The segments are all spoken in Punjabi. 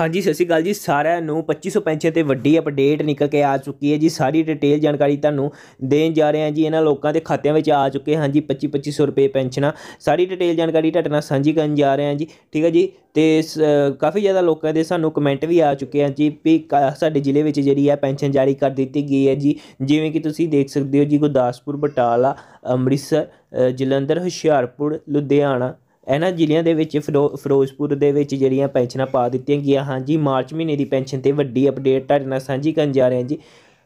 ਹਾਂਜੀ ਸਤਿ ਸ਼੍ਰੀ ਅਕਾਲ ਜੀ ਸਾਰਿਆਂ ਨੂੰ 2595 ਤੇ ਵੱਡੀ ਅਪਡੇਟ ਨਿਕਲ ਕੇ ਆ ਚੁੱਕੀ ਹੈ ਜੀ ਸਾਰੀ ਡਿਟੇਲ ਜਾਣਕਾਰੀ ਤੁਹਾਨੂੰ ਦੇਣ ਜਾ ਰਹੇ ਹਾਂ ਜੀ ਇਹਨਾਂ ਲੋਕਾਂ ਦੇ ਖਾਤਿਆਂ ਵਿੱਚ ਆ ਚੁੱਕੇ ਹਾਂ ਜੀ 25 2500 ਰੁਪਏ ਪੈਨਸ਼ਨਾਂ ਸਾਰੀ ਡਿਟੇਲ ਜਾਣਕਾਰੀ ਤੁਹਾਡੇ ਨਾਲ ਸਾਂਝੀ ਕਰਨ ਜਾ ਰਹੇ ਹਾਂ ਜੀ ਠੀਕ ਹੈ ਜੀ ਤੇ ਕਾਫੀ ਜ਼ਿਆਦਾ ਲੋਕਾਂ ਦੇ ਸਾਨੂੰ ਕਮੈਂਟ ਵੀ ਆ ਚੁੱਕੇ ਹਨ ਜੀ ਵੀ ਸਾਡੇ ਜ਼ਿਲ੍ਹੇ ਵਿੱਚ ਜਿਹੜੀ ਹੈ ਪੈਨਸ਼ਨ ਜਾਰੀ ਕਰ ਦਿੱਤੀ ਗਈ ਹੈ ਜੀ ਜਿਵੇਂ ਕਿ ਤੁਸੀਂ ਦੇਖ ਸਕਦੇ ਹੋ ਜੀ ਗੁਰਦਾਸਪੁਰ ਬਟਾਲਾ ਅੰਮ੍ਰਿਤਸਰ ਜਲੰਧਰ ਹੁਸ਼ਿਆਰਪੁਰ ਲੁਧਿਆਣਾ ਇਹਨਾਂ ਜ਼ਿਲ੍ਹਿਆਂ ਦੇ ਵਿੱਚ ਫਿਰੋਜ਼ਪੁਰ ਦੇ ਵਿੱਚ ਜਿਹੜੀਆਂ ਪੈਨਸ਼ਨਾਂ ਪਾ ਦਿੱਤੀਆਂ ਗਈਆਂ ਹਨ ਜੀ ਮਾਰਚ ਮਹੀਨੇ ਦੀ ਪੈਨਸ਼ਨ ਤੇ ਵੱਡੀ ਅਪਡੇਟ ਤੁਹਾਡੇ ਨਾਲ ਸਾਂਝੀ ਕਰਨ ਜਾ ਰਹੇ ਹਾਂ ਜੀ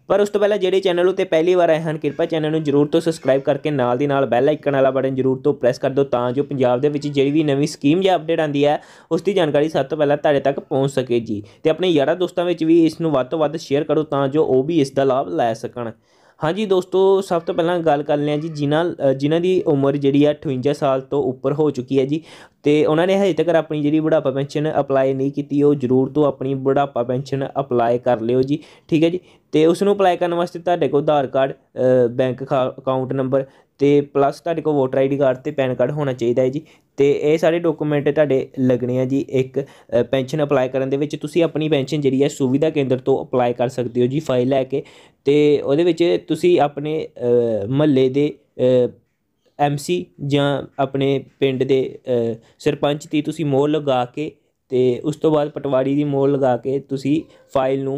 ਪਰ ਉਸ ਤੋਂ ਪਹਿਲਾਂ ਜਿਹੜੇ ਚੈਨਲ ਉਤੇ ਪਹਿਲੀ ਵਾਰ ਆਏ ਹਨ ਕਿਰਪਾ ਚੈਨਲ ਨੂੰ ਜ਼ਰੂਰ ਤੋਂ ਸਬਸਕ੍ਰਾਈਬ ਕਰਕੇ ਨਾਲ ਦੀ ਨਾਲ ਬੈਲ ਆਈਕਨ ਵਾਲਾ ਬਟਨ ਜ਼ਰੂਰ ਤੋਂ ਪ੍ਰੈਸ ਕਰ ਦਿਓ ਤਾਂ ਜੋ ਪੰਜਾਬ ਦੇ ਵਿੱਚ ਜਿਹੜੀ ਵੀ ਨਵੀਂ ਸਕੀਮ ਜਾਂ ਅਪਡੇਟ ਆਂਦੀ ਹੈ ਉਸ ਦੀ ਜਾਣਕਾਰੀ ਸਭ ਤੋਂ ਪਹਿਲਾਂ ਤੁਹਾਡੇ ਤੱਕ ਪਹੁੰਚ ਸਕੇ ਜੀ ਤੇ ਆਪਣੇ ਯਾਰਾਂ ਦੋਸਤਾਂ ਵਿੱਚ ਵੀ ਇਸ ਨੂੰ ਵੱਧ ਤੋਂ ਵੱਧ ਸ਼ੇਅਰ ਕਰੋ ਤਾਂ ਜੋ ਉਹ ਵੀ ਇਸ ਦਾ ਲਾਭ ਲੈ ਸਕਣ ਹਾਂਜੀ ਦੋਸਤੋ ਸਭ ਤੋਂ ਪਹਿਲਾਂ ਗੱਲ ਕਰ ਲਿਆ ਜੀ ਜਿਨ੍ਹਾਂ ਜਿਨ੍ਹਾਂ ਦੀ ਉਮਰ ਜਿਹੜੀ ਆ 58 ਸਾਲ ਤੋਂ ਉੱਪਰ ਹੋ ਚੁੱਕੀ ਹੈ ਜੀ ਤੇ ਉਹਨਾਂ ਨੇ ਹਜੇ ਤੱਕ ਆਪਣੀ ਜਿਹੜੀ ਬੁਢਾਪਾ ਪੈਨਸ਼ਨ ਅਪਲਾਈ ਨਹੀਂ ਕੀਤੀ ਉਹ ਜ਼ਰੂਰ ਤੋਂ ਆਪਣੀ ਬੁਢਾਪਾ ਪੈਨਸ਼ਨ ਅਪਲਾਈ ਕਰ ਲਿਓ ਜੀ ਠੀਕ ਹੈ ਜੀ ਤੇ ਉਸ ਨੂੰ ਅਪਲਾਈ ਕਰਨ ਵਾਸਤੇ ਤੁਹਾਡੇ ਕੋਲ Aadhaar card bank account number ਤੇ ਪਲੱਸ ਤੁਹਾਡੇ ਕੋਲ ਵੋਟਰ ਆਈਡੀ ਕਾਰਡ ਤੇ ਪੈਨ ਕਾਰਡ ਹੋਣਾ ਚਾਹੀਦਾ ਹੈ ਜੀ ਤੇ ਇਹ ਸਾਰੇ ਡਾਕੂਮੈਂਟ ਤੁਹਾਡੇ ਲੱਗਣੇ ਆ ਜੀ ਇੱਕ ਪੈਨਸ਼ਨ ਅਪਲਾਈ ਕਰਨ ਦੇ ਵਿੱਚ ਤੁਸੀਂ ਆਪਣੀ ਪੈਨਸ਼ਨ ਜਿਹੜੀ ਹੈ ਸੁਵਿਧਾ ਕੇਂਦਰ ਤੋਂ ਅਪਲਾਈ ਕਰ ਸਕਦੇ ਹੋ ਜੀ ਫਾਈਲ ਲੈ ਕੇ ਤੇ ਉਹਦੇ ਵਿੱਚ ਤੁਸੀਂ ਆਪਣੇ ਮਹੱਲੇ ਦੇ ਐਮਸੀ ਜਾਂ ਆਪਣੇ ਪਿੰਡ ਦੇ ਸਰਪੰਚ ਦੀ ਤੁਸੀਂ ਮੋਹਰ ਲਗਾ ਕੇ ਤੇ ਉਸ ਤੋਂ ਬਾਅਦ ਪਟਵਾਰੀ ਦੀ ਮੋਹਰ ਲਗਾ ਕੇ ਤੁਸੀਂ ਫਾਈਲ ਨੂੰ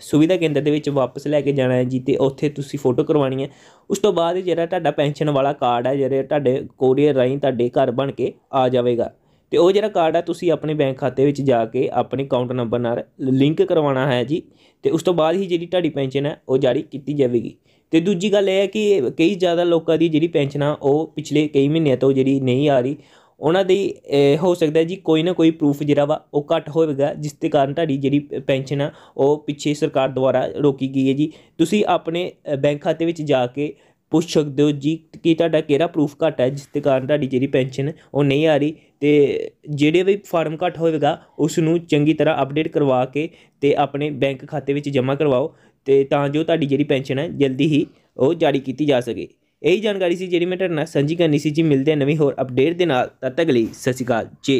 ਸੁਵਿਧਾ ਕੇਂਦਰ ਦੇ ਵਿੱਚ ਵਾਪਸ ਲੈ ਕੇ ਜਾਣਾ ਹੈ ਜੀ ਤੇ ਉੱਥੇ ਤੁਸੀਂ ਫੋਟੋ ਕਰਵਾਣੀ ਹੈ ਉਸ ਤੋਂ ਬਾਅਦ ਜਿਹੜਾ ਤੁਹਾਡਾ ਪੈਨਸ਼ਨ ਵਾਲਾ ਕਾਰਡ ਹੈ ਜਿਹੜੇ ਤੁਹਾਡੇ ਕੋਰੀਅਰ ਰਾਹੀਂ ਤੁਹਾਡੇ ਘਰ ਬਣ ਕੇ ਆ ਜਾਵੇਗਾ ਤੇ ਉਹ ਜਿਹੜਾ ਕਾਰਡ ਹੈ ਤੁਸੀਂ ਆਪਣੇ ਬੈਂਕ ਖਾਤੇ ਵਿੱਚ ਜਾ ਕੇ ਆਪਣੇ ਅਕਾਊਂਟ ਨੰਬਰ ਨਾਲ ਲਿੰਕ ਕਰਵਾਉਣਾ ਹੈ ਜੀ ਤੇ ਉਸ ਤੋਂ ਬਾਅਦ ਹੀ ਜਿਹੜੀ ਤੁਹਾਡੀ ਪੈਨਸ਼ਨ ਹੈ ਉਹ ਜਾਰੀ ਕੀਤੀ ਜਾਵੇਗੀ ਤੇ ਦੂਜੀ ਗੱਲ ਇਹ ਹੈ ਕਿ ਕਈ ਜ਼ਿਆਦਾ ਲੋਕਾਂ ਦੀ ਜਿਹੜੀ ਪੈਨਸ਼ਨ ਆ ਉਹ ਪਿਛਲੇ ਕਈ ਮਹੀਨਿਆਂ ਤੋਂ ਜਿਹੜੀ ਨਹੀਂ ਆ ਰਹੀ ਉਹਨਾਂ ਦੀ ਹੋ ਸਕਦਾ ਜੀ ਕੋਈ ਨਾ ਕੋਈ ਪ੍ਰੂਫ ਜਿਹੜਾ ਵਾ ਉਹ ਘੱਟ ਹੋਵੇਗਾ ਜਿਸ ਦੇ ਕਾਰਨ ਤੁਹਾਡੀ ਜਿਹੜੀ ਪੈਨਸ਼ਨ ਆ ਉਹ ਪਿੱਛੇ ਸਰਕਾਰ ਦੁਆਰਾ ਰੋਕੀ ਗਈ ਹੈ ਜੀ ਤੁਸੀਂ ਆਪਣੇ ਬੈਂਕ ਖਾਤੇ ਵਿੱਚ ਜਾ ਕੇ ਪੁੱਛ ਸਕਦੇ ਹੋ ਜੀ ਕਿ ਤੁਹਾਡਾ ਕਿਹੜਾ ਪ੍ਰੂਫ ਘੱਟ ਹੈ ਜਿਸ ਦੇ ਕਾਰਨ ਤੁਹਾਡੀ ਜਿਹੜੀ ਪੈਨਸ਼ਨ ਉਹ ਨਹੀਂ ਆ ਰਹੀ ਤੇ ਜਿਹੜੇ ਵੀ ਫਾਰਮ ਘੱਟ ਹੋਵੇਗਾ ਉਸ ਨੂੰ ਚੰਗੀ ਤਰ੍ਹਾਂ ਅਪਡੇਟ ਕਰਵਾ ਕੇ ਤੇ ਆਪਣੇ ਬੈਂਕ ਖਾਤੇ ਵਿੱਚ ਜਮ੍ਹਾਂ ਕਰਵਾਓ ਤੇ ਤਾਂ ਜੋ ਤੁਹਾਡੀ ਜਿਹੜੀ ਪੈਨਸ਼ਨ ਹੈ ਜਲਦੀ ਹੀ ਉਹ ਜਾਰੀ ਕੀਤੀ ਜਾ ਸਕੇ ਇਹੀ ਜਾਣਕਾਰੀ ਸੀ ਜਿਹੜੀ ਮੈਂ ਤੁਹਾਡੇ ਨਾਲ ਸਾਂਝੀ ਕਰਨੀ ਸੀ ਜੀ ਮਿਲਦੇ ਆ ਨਵੀਂ ਹੋਰ ਅਪਡੇਟ ਦੇ ਨਾਲ ਤਦ ਤੱਕ ਲਈ ਸਤਿ ਸ਼੍ਰੀ ਅਕਾਲ ਜੀ